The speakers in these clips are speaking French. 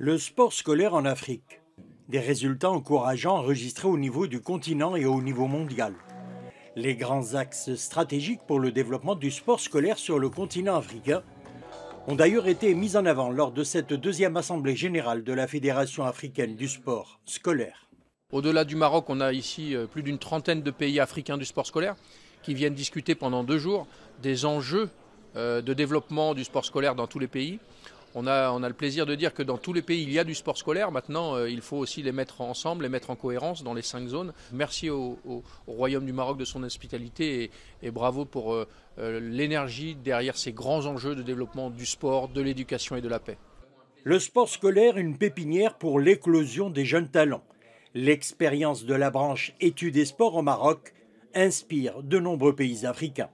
le sport scolaire en Afrique. Des résultats encourageants enregistrés au niveau du continent et au niveau mondial. Les grands axes stratégiques pour le développement du sport scolaire sur le continent africain ont d'ailleurs été mis en avant lors de cette deuxième assemblée générale de la Fédération africaine du sport scolaire. Au-delà du Maroc, on a ici euh, plus d'une trentaine de pays africains du sport scolaire qui viennent discuter pendant deux jours des enjeux euh, de développement du sport scolaire dans tous les pays. On a, on a le plaisir de dire que dans tous les pays, il y a du sport scolaire. Maintenant, euh, il faut aussi les mettre ensemble, les mettre en cohérence dans les cinq zones. Merci au, Royaume du Maroc de son hospitalité et, bravo pour euh, euh, l'énergie derrière ces grands enjeux de développement du sport, de l'éducation et de la paix. Le sport scolaire, une pépinière pour l'éclosion des jeunes talents. L'expérience de la branche études et sports au Maroc inspire de nombreux pays africains.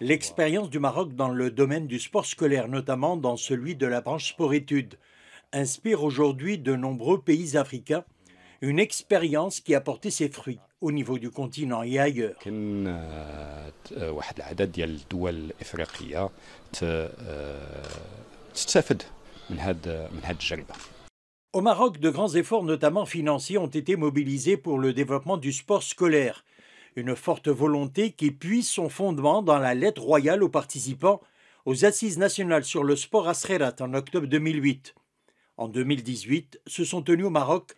L'expérience du Maroc dans le domaine du sport scolaire, notamment dans celui de la branche sport-études, inspire aujourd'hui de nombreux pays africains, une expérience qui a porté ses fruits au niveau du continent et ailleurs. Au Maroc, de grands efforts, notamment financiers, ont été mobilisés pour le développement du sport scolaire. Une forte volonté qui puise son fondement dans la lettre royale aux participants aux Assises nationales sur le sport à Srerat en octobre 2008. En 2018, se sont tenus au Maroc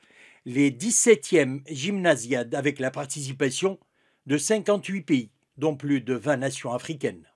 les 17e gymnasiades avec la participation de 58 pays, dont plus de 20 nations africaines.